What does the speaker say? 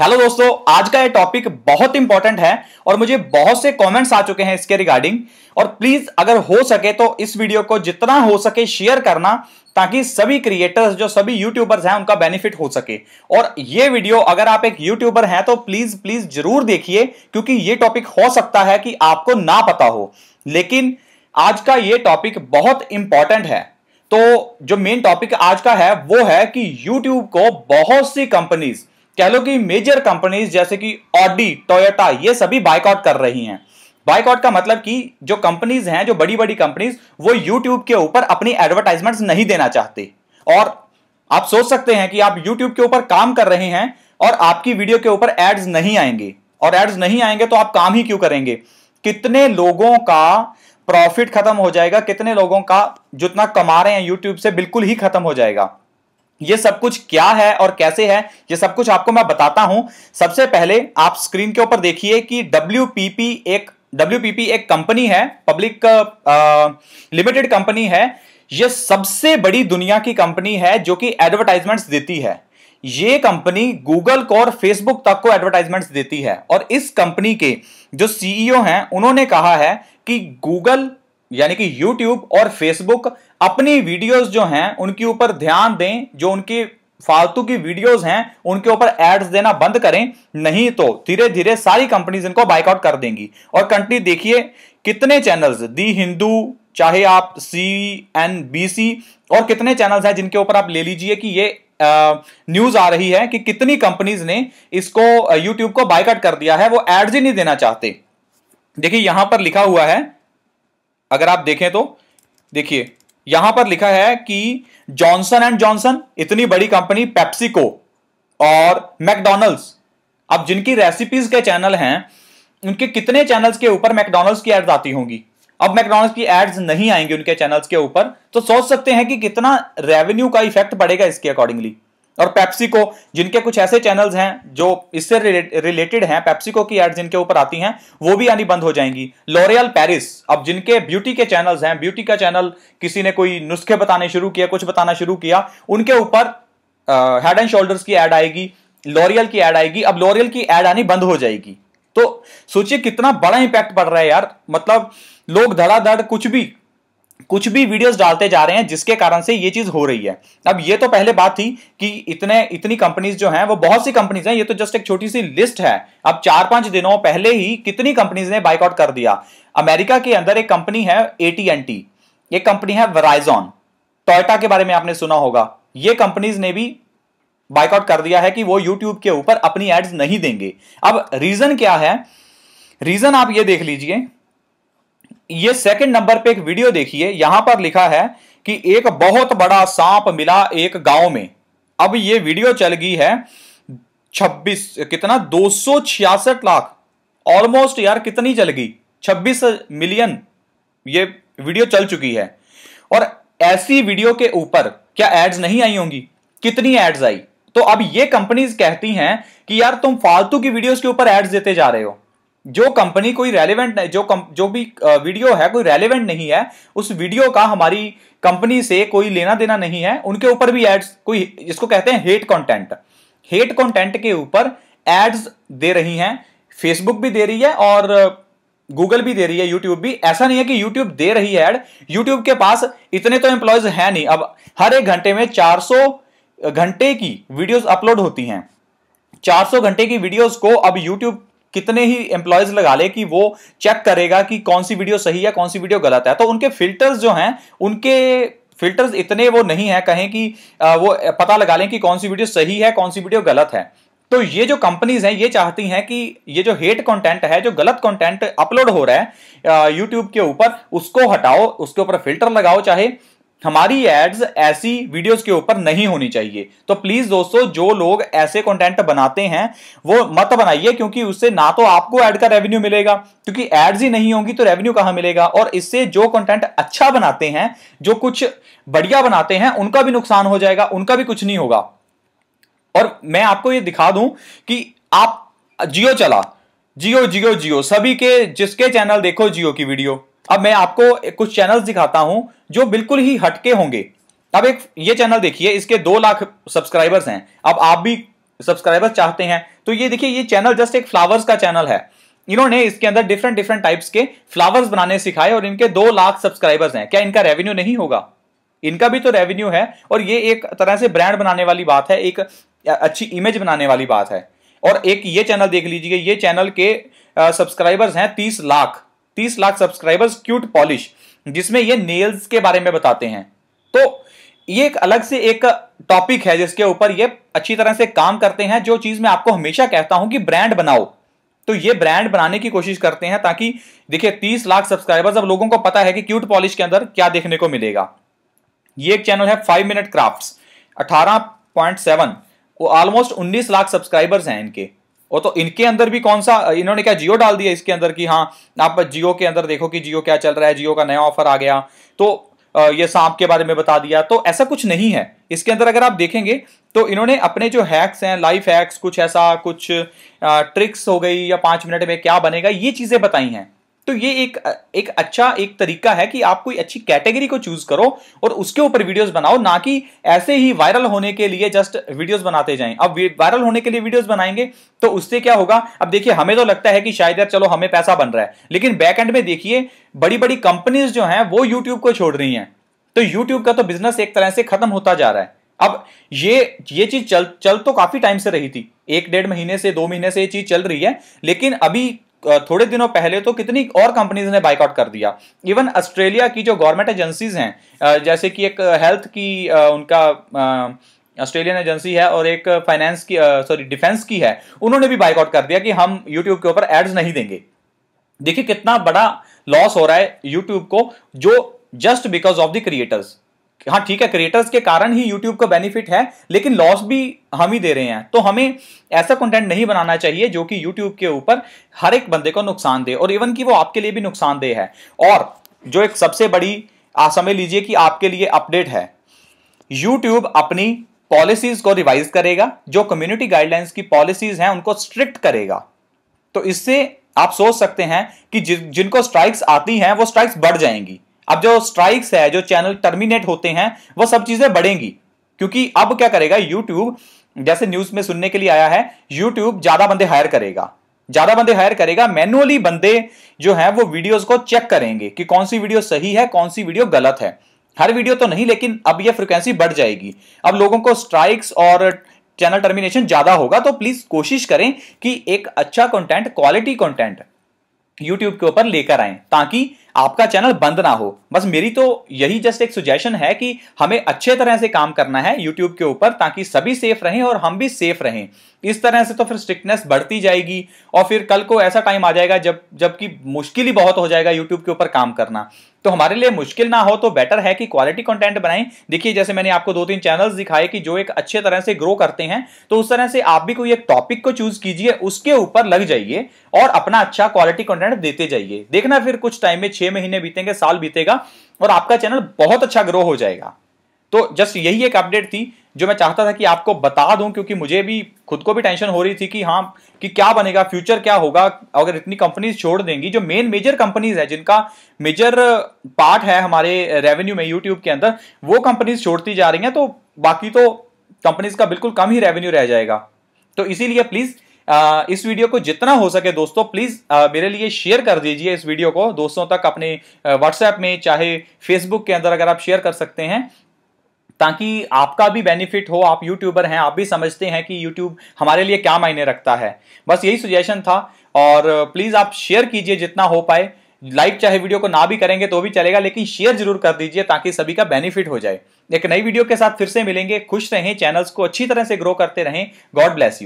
hello दोस्तों आज का ये टॉपिक बहुत इंपॉर्टेंट है और मुझे बहुत से कमेंट्स आ चुके हैं इसके रिगार्डिंग और प्लीज अगर हो सके तो इस वीडियो को जितना हो सके शेयर करना ताकि सभी क्रिएटर्स जो सभी यूट्यूबर्स हैं उनका बेनिफिट हो सके और ये वीडियो अगर आप एक यूट्यूबर हैं तो प्लीज प्लीज जरूर देखिए क्योंकि ये टॉपिक हो सकता है कि आपको ना पता हो लेकिन आज का ये टॉपिक बहुत इंपॉर्टेंट है तो जो मेन टॉपिक आज का है वो है कि यूट्यूब को बहुत सी कंपनीज कह लो कि मेजर कंपनीज जैसे कि ऑडी टोयोटा ये सभी बाइकआउट कर रही हैं बाइकआउट का मतलब कि जो कंपनीज हैं जो बड़ी बड़ी कंपनीज वो यूट्यूब के ऊपर अपनी एडवर्टाइजमेंट्स नहीं देना चाहते और आप सोच सकते हैं कि आप यूट्यूब के ऊपर काम कर रहे हैं और आपकी वीडियो के ऊपर एड्स नहीं आएंगे और एड्स नहीं आएंगे तो आप काम ही क्यों करेंगे कितने लोगों का प्रॉफिट खत्म हो जाएगा कितने लोगों का जितना कमा रहे हैं यूट्यूब से बिल्कुल ही खत्म हो जाएगा ये सब कुछ क्या है और कैसे है ये सब कुछ आपको मैं बताता हूं सबसे पहले आप स्क्रीन के ऊपर देखिए कि डब्ल्यू एक डब्ल्यू एक कंपनी है पब्लिक लिमिटेड कंपनी है ये सबसे बड़ी दुनिया की कंपनी है जो कि एडवर्टाइजमेंट्स देती है ये कंपनी गूगल को और फेसबुक तक को एडवर्टाइजमेंट्स देती है और इस कंपनी के जो सीईओ हैं उन्होंने कहा है कि गूगल यानी कि YouTube और Facebook अपनी वीडियोस जो हैं उनके ऊपर ध्यान दें जो उनकी फालतू की वीडियोस हैं उनके ऊपर एड्स देना बंद करें नहीं तो धीरे धीरे सारी कंपनीज इनको बाइकआउट कर देंगी और कंट्री देखिए कितने चैनल्स दी हिंदू चाहे आप सी एन बी सी और कितने चैनल्स हैं जिनके ऊपर आप ले लीजिए कि ये न्यूज आ रही है कि कितनी कंपनीज ने इसको यूट्यूब को बाइकआउट कर दिया है वो एड्स ही नहीं देना चाहते देखिए यहां पर लिखा हुआ है अगर आप देखें तो देखिए यहां पर लिखा है कि जॉनसन एंड जॉनसन इतनी बड़ी कंपनी पेप्सिको और मैकडॉनल्ड्स अब जिनकी रेसिपीज के चैनल हैं उनके कितने चैनल्स के ऊपर मैकडॉनल्ड्स की एड्स आती होंगी अब मैकडॉनल्ड्स की एड्स नहीं आएंगी उनके चैनल्स के ऊपर तो सोच सकते हैं कि कितना रेवेन्यू का इफेक्ट पड़ेगा इसके अकॉर्डिंगली और पेप्सिको जिनके कुछ ऐसे चैनल्स हैं जो इससे रिलेटेड हैं पेप्सिको की एड जिनके ऊपर आती हैं वो भी आनी बंद हो जाएंगी लॉरियल पेरिस अब जिनके ब्यूटी के चैनल्स हैं ब्यूटी का चैनल किसी ने कोई नुस्खे बताने शुरू किया कुछ बताना शुरू किया उनके ऊपर हेड एंड शोल्डर्स की एड आएगी लॉरियल की एड आएगी अब लॉरियल की एड आनी बंद हो जाएगी तो सोचिए कितना बड़ा इंपैक्ट पड़ रहा है यार मतलब लोग धड़ाधड़ कुछ भी कुछ भी वीडियोस डालते जा रहे हैं जिसके कारण से ये चीज हो रही है अब ये तो पहले बात थी कि इतने इतनी कंपनीज जो हैं वो बहुत सी कंपनीज हैं ये तो जस्ट एक छोटी सी लिस्ट है अब चार पांच दिनों पहले ही कितनी कंपनीज ने बाइकआउट कर दिया अमेरिका के अंदर एक कंपनी है ए एक कंपनी है वराइजॉन टोयटा के बारे में आपने सुना होगा ये कंपनीज ने भी बाइकआउट कर दिया है कि वो यूट्यूब के ऊपर अपनी एड्स नहीं देंगे अब रीजन क्या है रीजन आप ये देख लीजिए ये सेकंड नंबर पे एक वीडियो देखिए यहां पर लिखा है कि एक बहुत बड़ा सांप मिला एक गांव में अब ये वीडियो चल गई है 26 कितना दो लाख ऑलमोस्ट यार कितनी चल गई 26 मिलियन ये वीडियो चल चुकी है और ऐसी वीडियो के ऊपर क्या एड्स नहीं आई होंगी कितनी एड्स आई तो अब ये कंपनीज कहती हैं कि यार तुम फालतू की वीडियोस के ऊपर एड्स देते जा रहे हो जो कंपनी कोई रेलेवेंट जो कम, जो भी वीडियो है कोई रेलेवेंट नहीं है उस वीडियो का हमारी कंपनी से कोई लेना देना नहीं है उनके ऊपर भी एड्स कोई जिसको कहते हैं हेट कंटेंट हेट कंटेंट के ऊपर एड्स दे रही हैं फेसबुक भी दे रही है और गूगल भी दे रही है यूट्यूब भी ऐसा नहीं है कि यूट्यूब दे रही है एड यूट्यूब के पास इतने तो एम्प्लॉयज है नहीं अब हर एक घंटे में चार घंटे की वीडियोज अपलोड होती हैं 400 घंटे की वीडियोस को अब यूट्यूब कितने ही एम्प्लॉयज लगा ले कि वो चेक करेगा कि कौन सी वीडियो सही है कौन सी वीडियो गलत है तो उनके फिल्टर्स जो हैं उनके फिल्टर्स इतने वो नहीं है कहें कि वो पता लगा लें कि कौन सी वीडियो सही है कौन सी वीडियो गलत है तो ये जो कंपनीज हैं ये चाहती हैं कि ये जो हेट कंटेंट है जो गलत कंटेंट अपलोड हो रहा है यूट्यूब के ऊपर उसको हटाओ उसके ऊपर फिल्टर लगाओ चाहे हमारी एड्स ऐसी वीडियोस के ऊपर नहीं होनी चाहिए तो प्लीज दोस्तों जो लोग ऐसे कंटेंट बनाते हैं वो मत बनाइए क्योंकि उससे ना तो आपको ऐड का रेवेन्यू मिलेगा क्योंकि एड्स ही नहीं होंगी तो रेवेन्यू कहां मिलेगा और इससे जो कंटेंट अच्छा बनाते हैं जो कुछ बढ़िया बनाते हैं उनका भी नुकसान हो जाएगा उनका भी कुछ नहीं होगा और मैं आपको ये दिखा दूं कि आप जियो चला जियो जियो जियो सभी के जिसके चैनल देखो जियो की वीडियो अब मैं आपको कुछ चैनल्स दिखाता हूं जो बिल्कुल ही हटके होंगे अब एक ये चैनल देखिए इसके दो लाख सब्सक्राइबर्स हैं अब आप भी सब्सक्राइबर्स चाहते हैं तो ये देखिए ये चैनल जस्ट एक फ्लावर्स का चैनल है इन्होंने इसके अंदर डिफरेंट डिफरेंट टाइप्स के फ्लावर्स बनाने सिखाए और इनके दो लाख सब्सक्राइबर्स हैं क्या इनका रेवेन्यू नहीं होगा इनका भी तो रेवेन्यू है और ये एक तरह से ब्रांड बनाने वाली बात है एक अच्छी इमेज बनाने वाली बात है और एक ये चैनल देख लीजिए ये चैनल के सब्सक्राइबर्स हैं तीस लाख तीस लाख सब्सक्राइबर्स क्यूट पॉलिश जिसमें ये नेल्स के बारे में बताते हैं तो ये एक अलग से एक टॉपिक है जिसके ऊपर ये अच्छी तरह से काम करते हैं जो चीज़ मैं आपको हमेशा कहता हूं कि ब्रांड बनाओ तो ये ब्रांड बनाने की कोशिश करते हैं ताकि देखिए तीस लाख सब्सक्राइबर्स अब लोगों को पता है कि क्यूट पॉलिश के अंदर क्या देखने को मिलेगा ये एक चैनल है फाइव मिनट क्राफ्ट अठारह पॉइंट सेवन ऑलमोस्ट उन्नीस लाख सब्सक्राइबर्स हैं इनके और तो इनके अंदर भी कौन सा इन्होंने क्या जियो डाल दिया इसके अंदर कि हाँ आप जियो के अंदर देखो कि जियो क्या चल रहा है जियो का नया ऑफर आ गया तो ये सांप के बारे में बता दिया तो ऐसा कुछ नहीं है इसके अंदर अगर आप देखेंगे तो इन्होंने अपने जो हैक्स हैं लाइफ हैक्स कुछ ऐसा कुछ ट्रिक्स हो गई या पांच मिनट में क्या बनेगा ये चीज़ें बताई हैं तो ये एक एक अच्छा एक तरीका है कि आप कोई अच्छी कैटेगरी को चूज करो और उसके ऊपर वीडियोस बनाओ ना कि ऐसे ही वायरल होने के लिए जस्ट वीडियोस बनाते जाएं अब वायरल होने के लिए वीडियोस बनाएंगे तो उससे क्या होगा अब देखिए हमें तो लगता है कि शायद यार चलो हमें पैसा बन रहा है लेकिन बैक एंड में देखिए बड़ी बड़ी कंपनीज जो है वो यूट्यूब को छोड़ रही है तो यूट्यूब का तो बिजनेस एक तरह से खत्म होता जा रहा है अब ये ये चीज चल चल तो काफी टाइम से रही थी एक डेढ़ महीने से दो महीने से ये चीज चल रही है लेकिन अभी थोड़े दिनों पहले तो कितनी और कंपनीज ने बाइकआउट कर दिया इवन ऑस्ट्रेलिया की जो गवर्नमेंट एजेंसीज हैं जैसे कि एक हेल्थ की उनका ऑस्ट्रेलियन एजेंसी है और एक फाइनेंस की सॉरी डिफेंस की है उन्होंने भी बाइकआउट कर दिया कि हम यूट्यूब के ऊपर एड्स नहीं देंगे देखिए कितना बड़ा लॉस हो रहा है यूट्यूब को जो just because of the creators हाँ ठीक है क्रिएटर्स के कारण ही यूट्यूब का बेनिफिट है लेकिन लॉस भी हम ही दे रहे हैं तो हमें ऐसा कंटेंट नहीं बनाना चाहिए जो कि यूट्यूब के ऊपर हर एक बंदे को नुकसान दे और इवन कि वो आपके लिए भी नुकसानदेह है और जो एक सबसे बड़ी समझ लीजिए कि आपके लिए अपडेट है यूट्यूब अपनी पॉलिसीज को रिवाइज करेगा जो कम्युनिटी गाइडलाइंस की पॉलिसीज हैं उनको स्ट्रिक्ट करेगा तो इससे आप सोच सकते हैं कि जिनको स्ट्राइक्स आती हैं वो स्ट्राइक्स बढ़ जाएंगी अब जो स्ट्राइक्स है जो चैनल टर्मिनेट होते हैं वो सब चीजें बढ़ेंगी क्योंकि अब क्या करेगा यूट्यूब जैसे न्यूज में सुनने के लिए आया है यूट्यूब ज्यादा बंदे हायर करेगा ज्यादा बंदे हायर करेगा मैनुअली बंदे जो है वो वीडियोस को चेक करेंगे कि कौन सी वीडियो सही है कौन सी वीडियो गलत है हर वीडियो तो नहीं लेकिन अब ये फ्रिक्वेंसी बढ़ जाएगी अब लोगों को स्ट्राइक्स और चैनल टर्मिनेशन ज्यादा होगा तो प्लीज कोशिश करें कि एक अच्छा कंटेंट क्वालिटी कंटेंट यूट्यूब के ऊपर लेकर आए ताकि आपका चैनल बंद ना हो बस मेरी तो यही जस्ट एक सुजेशन है कि हमें अच्छे तरह से काम करना है यूट्यूब के ऊपर ताकि सभी सेफ रहें और हम भी सेफ रहें इस तरह से तो फिर स्ट्रिक्टनेस बढ़ती जाएगी और फिर कल को ऐसा टाइम आ जाएगा जब जबकि मुश्किल ही बहुत हो जाएगा यूट्यूब के ऊपर काम करना तो हमारे लिए मुश्किल ना हो तो बेटर है कि क्वालिटी कंटेंट बनाएं देखिए जैसे मैंने आपको दो तीन चैनल्स दिखाए कि जो एक अच्छे तरह से ग्रो करते हैं तो उस तरह से आप भी कोई एक टॉपिक को चूज कीजिए उसके ऊपर लग जाइए और अपना अच्छा क्वालिटी कंटेंट देते जाइए देखना फिर कुछ टाइम में छह महीने बीतेंगे साल बीतेगा और आपका चैनल बहुत अच्छा ग्रो हो जाएगा तो जस्ट यही एक अपडेट थी जो मैं चाहता था कि आपको बता दूं क्योंकि मुझे भी खुद को भी टेंशन हो रही थी कि हाँ कि क्या बनेगा फ्यूचर क्या होगा अगर इतनी कंपनीज छोड़ देंगी जो मेन मेजर कंपनीज है जिनका मेजर पार्ट है हमारे रेवेन्यू में यूट्यूब के अंदर वो कंपनीज छोड़ती जा रही हैं तो बाकी तो कंपनीज का बिल्कुल कम ही रेवेन्यू रह जाएगा तो इसीलिए प्लीज़ इस वीडियो को जितना हो सके दोस्तों प्लीज़ मेरे लिए शेयर कर दीजिए इस वीडियो को दोस्तों तक अपने व्हाट्सएप में चाहे फेसबुक के अंदर अगर आप शेयर कर सकते हैं ताकि आपका भी बेनिफिट हो आप यूट्यूबर हैं आप भी समझते हैं कि यूट्यूब हमारे लिए क्या मायने रखता है बस यही सुजेशन था और प्लीज़ आप शेयर कीजिए जितना हो पाए लाइक चाहे वीडियो को ना भी करेंगे तो भी चलेगा लेकिन शेयर जरूर कर दीजिए ताकि सभी का बेनिफिट हो जाए एक नई वीडियो के साथ फिर से मिलेंगे खुश रहें चैनल्स को अच्छी तरह से ग्रो करते रहें गॉड ब्लेस यू